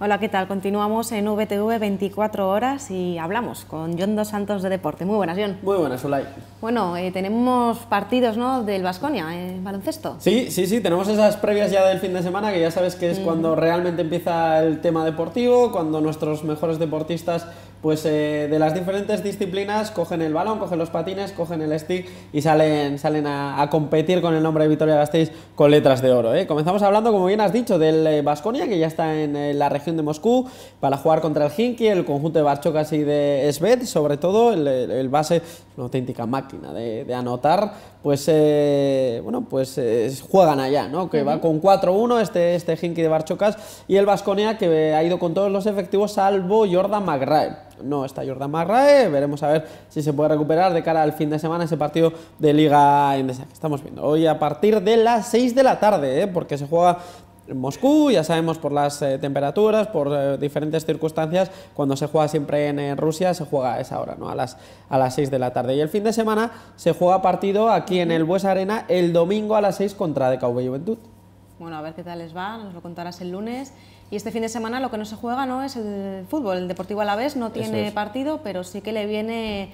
Hola, ¿qué tal? Continuamos en VTV 24 horas y hablamos con John Dos Santos de Deporte. Muy buenas, John. Muy buenas, hola. Bueno, eh, tenemos partidos ¿no? del Vasconia en eh, baloncesto. Sí, sí, sí, tenemos esas previas ya del fin de semana que ya sabes que es mm. cuando realmente empieza el tema deportivo, cuando nuestros mejores deportistas pues eh, de las diferentes disciplinas cogen el balón, cogen los patines, cogen el stick y salen, salen a, competir con el nombre de Victoria Gasteiz con letras de oro. ¿eh? Comenzamos hablando, como bien has dicho, del Vasconia, eh, que ya está en eh, la región de Moscú, para jugar contra el Hinky, el conjunto de Barchocas y de Svet, sobre todo el, base, una auténtica máquina de, anotar, pues bueno, pues juegan allá, ¿no? Que va con 4-1 este, este Hinky de Barchocas y el Vasconia que ha ido con todos los efectivos salvo Jordan McGrath no está Jordan Marrae, veremos a ver si se puede recuperar de cara al fin de semana ese partido de Liga Endesa que estamos viendo hoy a partir de las 6 de la tarde, ¿eh? porque se juega en Moscú, ya sabemos por las eh, temperaturas, por eh, diferentes circunstancias, cuando se juega siempre en Rusia, se juega a esa hora, ¿no? A las, a las 6 de la tarde. Y el fin de semana se juega partido aquí en el Bues Arena el domingo a las 6 contra DKV Juventud. Bueno, a ver qué tal les va, nos lo contarás el lunes. Y este fin de semana lo que no se juega no es el fútbol. El Deportivo Alavés no tiene partido, pero sí que le viene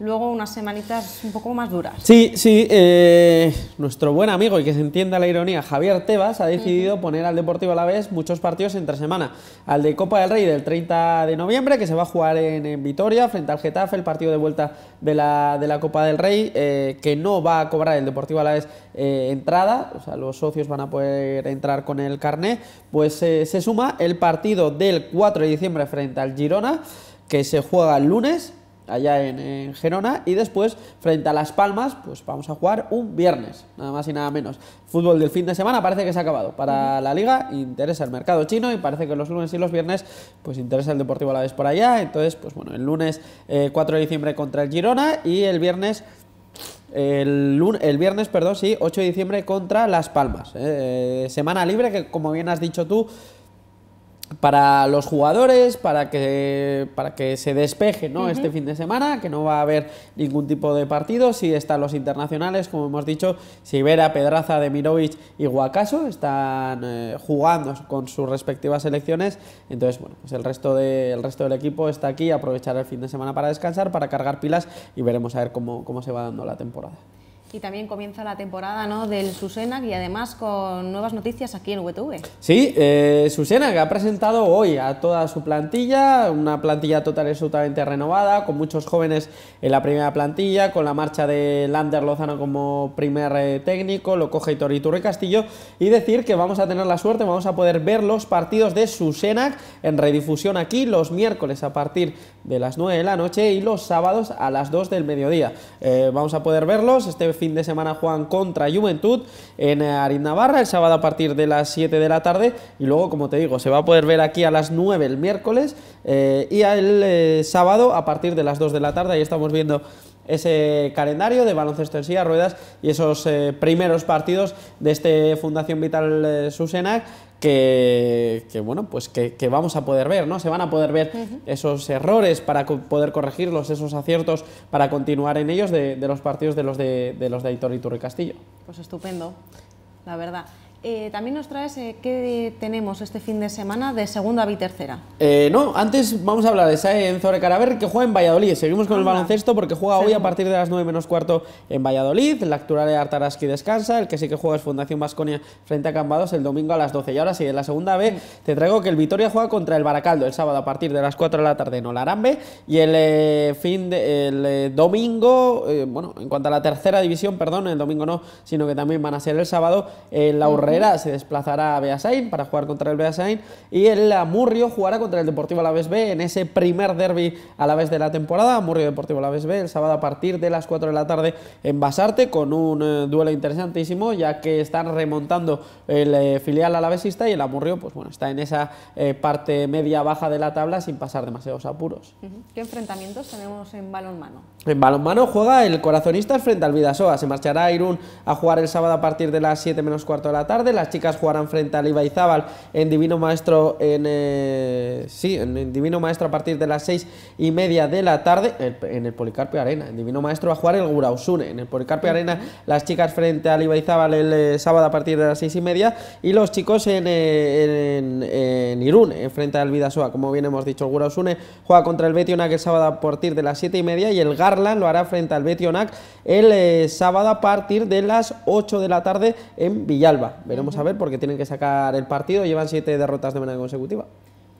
luego unas semanitas un poco más duras. Sí, sí, eh, nuestro buen amigo y que se entienda la ironía, Javier Tebas, ha decidido poner al Deportivo a la vez muchos partidos entre semana. Al de Copa del Rey del 30 de noviembre, que se va a jugar en, Vitoria, frente al Getafe, el partido de vuelta de la, de la Copa del Rey, eh, que no va a cobrar el Deportivo a la vez eh, entrada, o sea, los socios van a poder entrar con el carné, pues se suma el partido del 4 de diciembre frente al Girona, que se juega el lunes allá en, Gerona y después frente a Las Palmas pues vamos a jugar un viernes, nada más y nada menos. Fútbol del fin de semana parece que se ha acabado. Para la liga interesa el mercado chino y parece que los lunes y los viernes pues interesa el Deportivo a la vez por allá. Entonces pues bueno, el lunes 4 eh, de diciembre contra el Girona y el viernes... El, lunes, el, viernes, perdón, sí, 8 de diciembre contra Las Palmas. Eh, eh, semana libre que, como bien has dicho tú, para los jugadores, para que, se despeje ¿no? este fin de semana, que no va a haber ningún tipo de partido. si están los internacionales, como hemos dicho, Sibera, Pedraza, Demirovic y Guacaso están eh, jugando con sus respectivas selecciones. Entonces, bueno, pues el resto, de, resto del equipo está aquí, aprovechar el fin de semana para descansar, para cargar pilas y veremos a ver cómo, cómo se va dando la temporada y también comienza la temporada ¿no? del Susenac y además con nuevas noticias aquí en VTV. Sí, eh, Susenac ha presentado hoy a toda su plantilla, una plantilla total y absolutamente renovada, con muchos jóvenes en la primera plantilla, con la marcha de Lander Lozano como primer eh, técnico, lo coge Hitor Iturri Castillo, y decir que vamos a tener la suerte, vamos a poder ver los partidos de Susenac en redifusión aquí los miércoles a partir de las 9 de la noche y los sábados a las 2 del mediodía. Eh, vamos a poder verlos este fin de semana Juan contra Juventud en eh, Arid Navarra el sábado a partir de las 7 de la tarde y luego, como te digo, se va a poder ver aquí a las 9 el miércoles eh, y el eh, sábado a partir de las 2 de la tarde, ahí estamos viendo ese calendario de baloncesto en silla ruedas y esos eh, primeros partidos de este Fundación Vital eh, Susenac que, bueno pues que, vamos a poder ver no se van a poder ver esos errores para poder corregirlos esos aciertos para continuar en ellos de, los partidos de los de, los de Aitor y Turri Castillo pues estupendo la verdad eh, también nos traes eh, qué tenemos este fin de semana de segunda y tercera. Eh, no, antes vamos a hablar de Saenz Caraver que juega en Valladolid. Seguimos con el baloncesto porque juega hoy a partir de las 9 menos cuarto en Valladolid. La actual de Artaraski descansa. El que sí que juega es Fundación Vasconia frente a Cambados el domingo a las 12. Y ahora sí, en la segunda B te traigo que el Vitoria juega contra el Baracaldo el sábado a partir de las 4 de la tarde en Olarambe. Y el fin el domingo, bueno, en cuanto a la tercera división, perdón, el domingo no, sino que también van a ser el sábado en la mm se desplazará a Beasain para jugar contra el Beasain y el Amurrio jugará contra el Deportivo Alavés B en ese primer derby a la vez de la temporada. Amurrio Deportivo Alavés B el sábado a partir de las 4 de la tarde en Basarte con un eh, duelo interesantísimo ya que están remontando el eh, filial alavesista y el Amurrio pues bueno está en esa eh, parte media baja de la tabla sin pasar demasiados apuros. ¿Qué enfrentamientos tenemos en balonmano? En balonmano juega el Corazonista frente al Vidasoa. Se marchará a Irún a jugar el sábado a partir de las 7 menos cuarto de la tarde las chicas jugarán frente al Ibaizábal en Divino Maestro en, eh, sí, en, Divino Maestro a partir de las seis y media de la tarde en, el Policarpio Arena. En Divino Maestro va a jugar el Gurausune. En el Policarpio Arena las chicas frente al Ibaizábal el eh, sábado a partir de las seis y media y los chicos en, eh, en, en frente al Vidasoa. Como bien hemos dicho, el Gurausune juega contra el Betionac el sábado a partir de las siete y media y el Garland lo hará frente al Betionac el sábado a partir de las 8 de la tarde en Villalba. Queremos saber por qué tienen que sacar el partido. Llevan siete derrotas de manera consecutiva.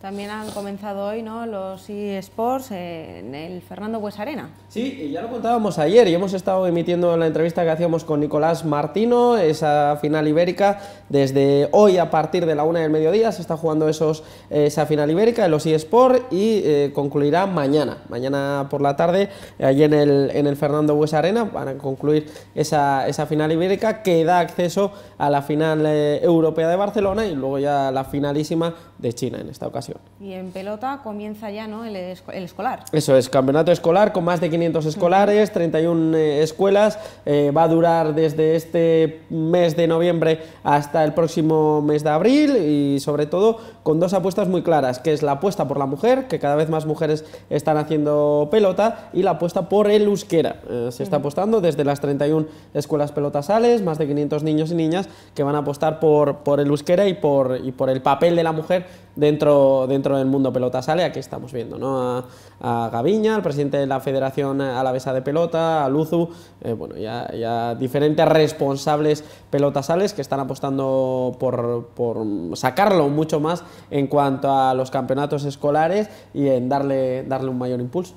También han comenzado hoy ¿no? los eSports en el Fernando Huesarena. Arena. Sí, ya lo contábamos ayer y hemos estado emitiendo la entrevista que hacíamos con Nicolás Martino, esa final ibérica. Desde hoy, a partir de la una del mediodía, se está jugando esos, esa final ibérica en los eSports y eh, concluirá mañana. Mañana por la tarde, allí en el, en el Fernando Huesarena, Arena, van a concluir esa, esa final ibérica que da acceso a la final eh, europea de Barcelona y luego ya la finalísima de China en esta ocasión. Y en pelota comienza ya ¿no? el, escolar. Eso es, campeonato escolar con más de 500 escolares, 31 eh, escuelas, eh, va a durar desde este mes de noviembre hasta el próximo mes de abril y sobre todo con dos apuestas muy claras, que es la apuesta por la mujer, que cada vez más mujeres están haciendo pelota, y la apuesta por el euskera. Eh, se está apostando desde las 31 escuelas pelotasales, más de 500 niños y niñas que van a apostar por, por el euskera y por, y por el papel de la mujer dentro, dentro del mundo pelota sale, aquí estamos viendo, ¿no? A, Gaviña, al presidente de la Federación Alavesa de Pelota, a Luzu, eh, bueno, ya, diferentes responsables pelotasales que están apostando por, por, sacarlo mucho más en cuanto a los campeonatos escolares y en darle, darle un mayor impulso.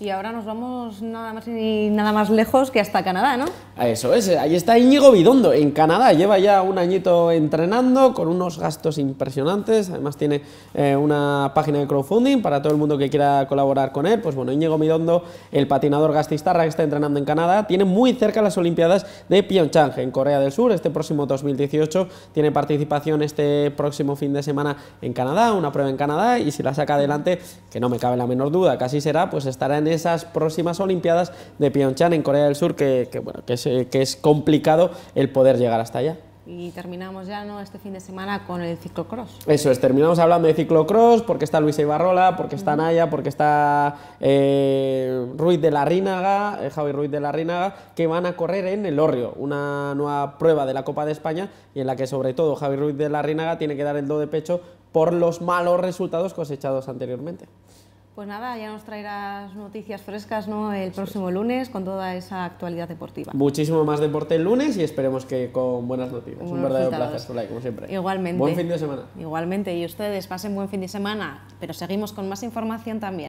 Y ahora nos vamos nada más y nada más lejos que hasta Canadá, ¿no? Ah, eso es, ahí está Íñigo Bidondo, en Canadá, lleva ya un añito entrenando con unos gastos impresionantes, además tiene eh, una página de crowdfunding para todo el mundo que quiera colaborar con él, pues bueno, Íñigo Bidondo, el patinador gastistarra que está entrenando en Canadá, tiene muy cerca las Olimpiadas de Pyeongchang, en Corea del Sur, este próximo 2018, tiene participación este próximo fin de semana en Canadá, una prueba en Canadá, y si la saca adelante, que no me cabe la menor duda, casi será, pues estará en esas próximas Olimpiadas de Pyeongchang en Corea del Sur, que, bueno, eh, que es, complicado el poder llegar hasta allá. Y terminamos ya ¿no? este fin de semana con el ciclocross. Eso es, terminamos hablando de ciclocross porque está Luis Ibarrola, porque está Naya, porque está eh, Ruiz de la Rínaga, eh, Javi Ruiz de la Rínaga, que van a correr en el Orrio, una nueva prueba de la Copa de España y en la que sobre todo Javi Ruiz de la Rínaga tiene que dar el do de pecho por los malos resultados cosechados anteriormente. Pues nada, ya nos traerás noticias frescas ¿no? el próximo lunes con toda esa actualidad deportiva. Muchísimo más deporte el lunes y esperemos que con buenas noticias. Un verdadero placer, como siempre. Igualmente. Buen fin de semana. Igualmente, y ustedes pasen buen fin de semana, pero seguimos con más información también.